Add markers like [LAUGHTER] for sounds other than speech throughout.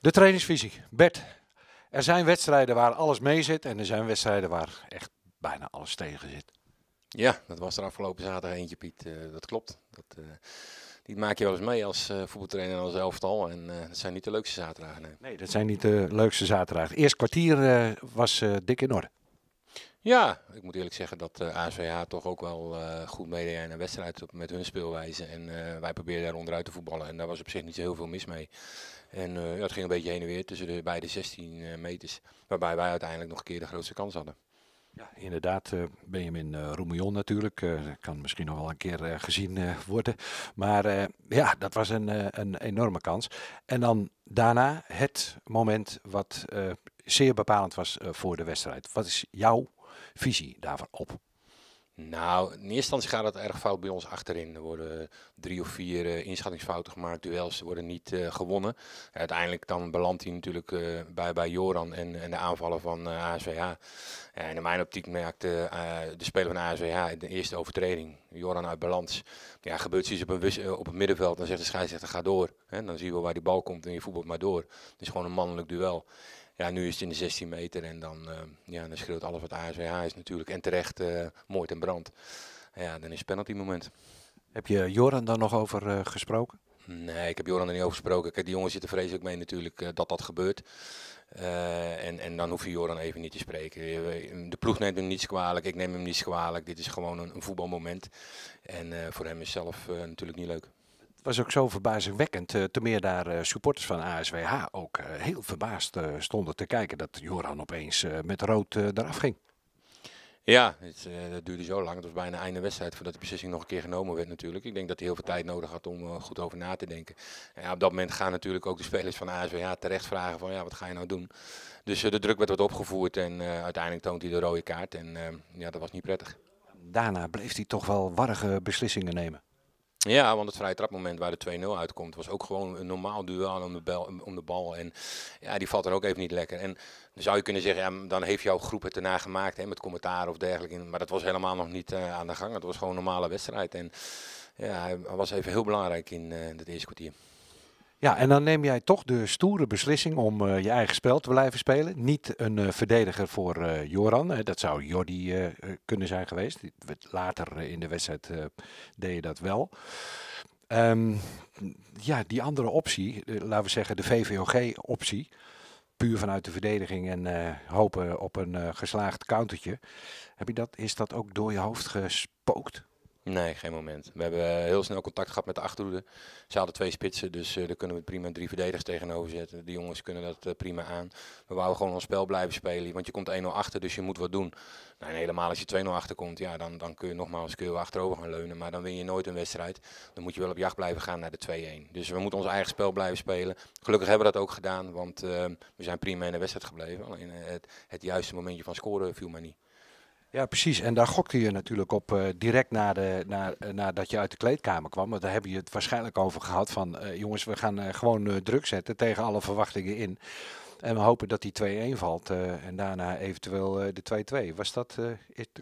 De trainingsvisie. Bert, er zijn wedstrijden waar alles mee zit en er zijn wedstrijden waar echt bijna alles tegen zit. Ja, dat was er afgelopen zaterdag eentje, Piet. Eh, dat klopt. Dat, eh, die maak je wel eens mee als uh, voetbaltrainer en als elftal. En dat zijn niet de leukste zaterdagen. Nee, nee dat zijn niet de leukste zaterdagen. Eerst kwartier was dik in orde. Ja, ik moet eerlijk zeggen dat uh, eh, ASVH toch ook wel eh, goed meedeed in een wedstrijd met hun speelwijze. En eh, wij probeerden daar onderuit te voetballen. En daar was op zich niet zo heel veel mis mee. En ja, het ging een beetje heen en weer tussen de beide 16 meters. Waarbij wij uiteindelijk nog een keer de grootste kans hadden. Ja, inderdaad, Benjamin uh, Roemillon natuurlijk. Uh, kan misschien nog wel een keer gezien worden. Maar ja, dat was een, een enorme kans. En dan daarna het moment wat zeer bepalend was voor de wedstrijd. Wat is jouw visie daarvan op? Nou, in eerste instantie gaat het erg fout bij ons achterin. Er worden drie of vier uh, inschattingsfouten gemaakt, duels worden niet eh, gewonnen. Uiteindelijk dan belandt hij natuurlijk eh, bij, bij Joran en, en de aanvallen van ASWH. En in mijn optiek merkte de speler van ASWH de eerste overtreding. Joran uit balans. Ja, gebeurt zoiets op, een op het middenveld, dan zegt de scheidsrechter ga door. En dan zien we waar die bal komt en je voetbalt maar door. Het is gewoon een mannelijk duel ja, nu is het in de 16 meter en dan, eh, ja, dan schreeuwt alles wat ASWH is natuurlijk. En terecht, eh, mooi in brand. Ja, dan is het penalty moment. Heb je Joran daar nog over eh, gesproken? Nee, ik heb Joran er niet over gesproken. Kijk, die jongens zitten vreselijk mee natuurlijk dat dat gebeurt. en, en dan hoef je Joran even niet te spreken. De ploeg neemt hem niet kwalijk, ik neem hem niet kwalijk. Dit is gewoon een, voetbalmoment. En voor hem is zelf natuurlijk niet leuk was ook zo verbazingwekkend. Uh, te meer daar eh, supporters van ASWH ook eh, heel verbaasd stonden te kijken dat Joran opeens met rood eraf ging. Ja, het, dat duurde zo lang. Het was bijna einde wedstrijd voordat de beslissing nog een keer genomen werd natuurlijk. Ik denk dat hij heel veel tijd nodig had om goed over na te denken. En ja, op dat moment gaan natuurlijk ook de spelers van ASWH terecht vragen van ja, wat ga je nou doen? Dus de druk werd wat opgevoerd en uiteindelijk toont hij de rode kaart. En ja, dat was niet prettig daarna bleef hij toch wel warrige beslissingen nemen. Ja, want het vrije trapmoment waar de 2-0 uitkomt was ook gewoon een normaal duel om de, bal. En ja, die valt er ook even niet lekker. En dan zou je kunnen zeggen, ja, dan heeft jouw groep het erna gemaakt hè, met commentaar of dergelijke. Maar dat was helemaal nog niet eh, aan de gang. Het was gewoon een normale wedstrijd. En ja, hij was even heel belangrijk in eh, het eerste kwartier. Ja, en dan neem jij toch de stoere beslissing om eh, je eigen spel te blijven spelen. Niet een eh, verdediger voor eh, Joran. dat zou Jordi kunnen zijn geweest. Later in de wedstrijd deed je dat wel. Ehm, ja, die andere optie, laten we zeggen de VVOG-optie. Puur vanuit de verdediging en hopen op een geslaagd countertje. Heb je dat, is dat ook door je hoofd gespookt? Nee, geen moment. We hebben eh, heel snel contact gehad met de achterhoeden. Ze hadden twee spitsen, dus eh, daar kunnen we prima drie verdedigers tegenover zetten. Die jongens kunnen dat eh, prima aan. We wouden gewoon ons spel blijven spelen, want je komt 1-0 achter, dus je moet wat doen. Nou, en helemaal als je 2-0 achter komt, ja, dan, dan kun je nogmaals kun achterover gaan leunen. Maar dan win je nooit een wedstrijd. Dan moet je wel op jacht blijven gaan naar de 2-1. Dus we moeten ons eigen spel blijven spelen. Gelukkig hebben we dat ook gedaan, want ehm, we zijn prima in de wedstrijd gebleven. Alleen het, het juiste momentje van scoren viel mij niet. Ja, precies. En daar gokte je natuurlijk op eh, direct na de, eh, nadat je uit de kleedkamer kwam. Want daar hebben je het waarschijnlijk over gehad van... Eh, jongens, we gaan gewoon druk zetten tegen alle verwachtingen in. En we hopen dat die 2-1 valt en daarna eventueel de 2-2. Was dat,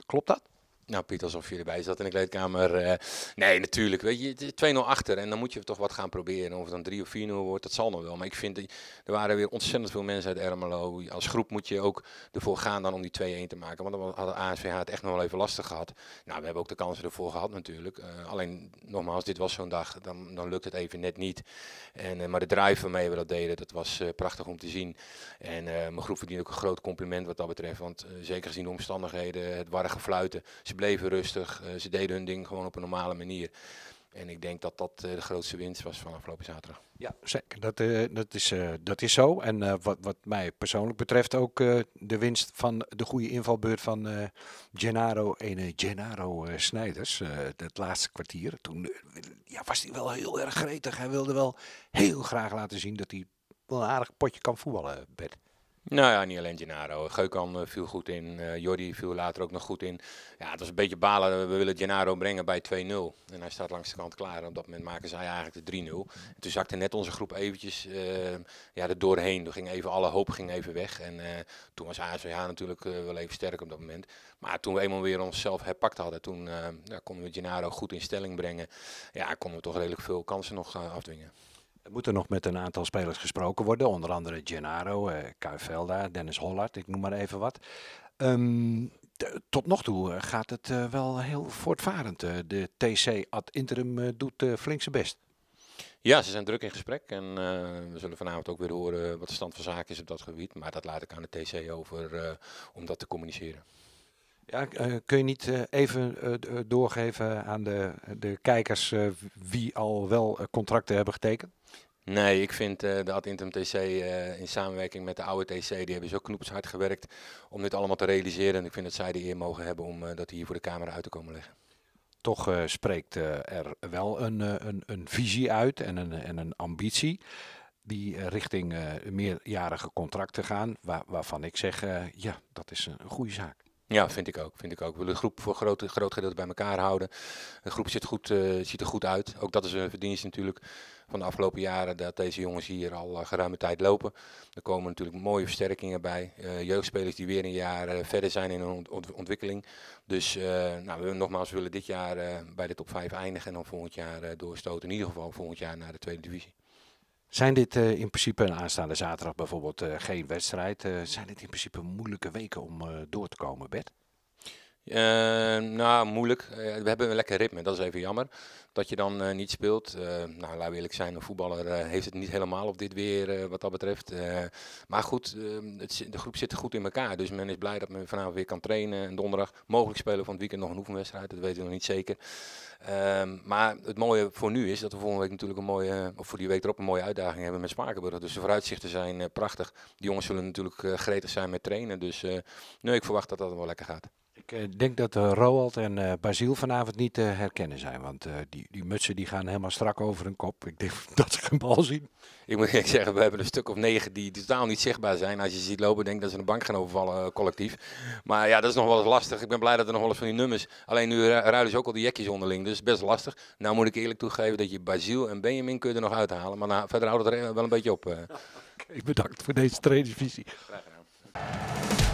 klopt dat? Nou, Piet, alsof je erbij zat in de kleedkamer. Eh. nee, natuurlijk. Weet je, 2-0 achter. En dan moet je toch wat gaan proberen. Of het dan 3 of 4-0 wordt, dat zal nog wel. Maar ik vind, er waren weer ontzettend veel mensen uit Ermelo. Als groep moet je ook ervoor gaan dan om die 2-1 te maken. Want dan had ASVH het echt nog wel even lastig gehad. Nou, we hebben ook de kansen ervoor gehad natuurlijk. Uh, alleen, nogmaals, dit was zo'n dag. Dan, dan lukt het even net niet. En, eh, maar de drive waarmee we dat deden, dat was prachtig om te zien. En mijn groep verdient ook een groot compliment wat dat betreft. Want zeker gezien de omstandigheden, het warre fluiten bleven rustig. Eh, ze deden hun ding gewoon op een normale manier. En ik denk dat dat eh, de grootste winst was van afgelopen zaterdag. Ja, zeker. Dat, eh, dat, is, dat is zo. En wat, wat mij persoonlijk betreft ook de winst van de goede invalbeurt van Gennaro, ene Gennaro Snijders. dat laatste kwartier. Toen ja, was hij wel heel erg gretig. Hij wilde wel heel graag laten zien dat hij wel een aardig potje kan voetballen, bed. Nou ja, niet alleen Gennaro. Geukan eh, viel goed in. Uh, Jordi viel later ook nog goed in. Ja, het was een beetje balen. We willen Gennaro brengen bij 2-0. En hij staat langs de kant klaar. En op dat moment maken zij eigenlijk de 3-0. Toen zakte net onze groep eventjes eh, ja, er doorheen. Toen ging even, alle hoop ging even weg. En toen was ASWH natuurlijk wel even sterk op dat moment. Maar toen we eenmaal weer onszelf herpakt hadden, toen ja, konden we Gennaro goed in stelling brengen. Ja, konden we toch redelijk veel kansen nog afdwingen. Er moeten nog met een aantal spelers gesproken worden. Onder andere Gennaro, uh, eh, Kuivelda, Dennis Hollard, ik noem maar even wat. Ehm, tot nog toe eh, gaat het eh, wel heel voortvarend. de TC ad interim doet flink zijn best. Ja, ze zijn druk in gesprek en we zullen vanavond ook weer horen wat de stand van zaken is op dat gebied. Maar dat laat ik aan de TC over om dat te communiceren. Ja, eh, kun je niet eh, even eh, doorgeven aan de, de kijkers wie al wel contracten hebben getekend? Nee, ik vind uh, de Ad Interim TC in samenwerking met de oude TC, die hebben zo knoepshard gewerkt om dit allemaal te realiseren. En ik vind dat zij de eer mogen hebben om dat hier voor de camera uit te komen leggen. Toch spreekt er wel een, een, een, visie uit en een, en een ambitie die richting meerjarige contracten gaan, waarvan ik zeg, ja, dat is een goede zaak. Ja, vind ik ook. Vind ik ook. We willen de groep voor een groot, groot gedeelte bij elkaar houden. De groep goed, eh, ziet er goed uit. Ook dat is een verdienste natuurlijk van de afgelopen jaren dat deze jongens hier al eh, geruime tijd lopen. Er komen natuurlijk mooie versterkingen bij. Eh, jeugdspelers die weer een jaar verder zijn in hun ontwikkeling. Dus nou, we nogmaals willen dit jaar bij de top 5 eindigen en dan volgend jaar doorstoten. In ieder geval volgend jaar naar de tweede divisie. Zijn dit eh, in principe, een aanstaande zaterdag bijvoorbeeld, eh, geen wedstrijd? Eh, zijn dit in principe moeilijke weken om door te komen, Bert? Ehm, nou, moeilijk. Eh, we hebben een lekker ritme, dat is even jammer. Dat je dan eh, niet speelt. Eh, nou, laat we eerlijk zijn, een voetballer heeft het niet helemaal op dit weer wat dat betreft. maar goed, ehm, het, de groep zit goed in elkaar. Dus men is blij dat men vanavond weer kan trainen. En donderdag mogelijk spelen van het weekend nog een oefenwedstrijd. Dat weten we nog niet zeker. Ehm, maar het mooie voor nu is dat we volgende week natuurlijk een mooie, of voor die week erop een mooie uitdaging hebben met Spakenburg. Dus de vooruitzichten zijn prachtig. Die jongens zullen natuurlijk gretig zijn met trainen. Dus nee, ik verwacht dat dat wel lekker gaat ik eh, denk dat eh, Roald en eh, Baziel vanavond niet te herkennen zijn. Want die, die mutsen die gaan helemaal strak over hun kop. Ik denk [LAUGHS] dat ze geen bal zien. Ik moet eerlijk zeggen, we hebben een stuk of negen die totaal niet zichtbaar zijn. Als je ziet lopen, denk dat ze een bank gaan overvallen collectief. Maar ja, dat is nog wel eens lastig. Ik ben blij dat er nog wel eens van die nummers. Alleen nu ruilen ze ook al die jekjes onderling. Dus best lastig. Nou moet ik eerlijk toegeven dat je Baziel en Benjamin kun er nog uithalen. Maar nou, verder houdt het er wel een beetje op. ik [LAUGHS] bedankt voor deze trainingsvisie. Graag gedaan.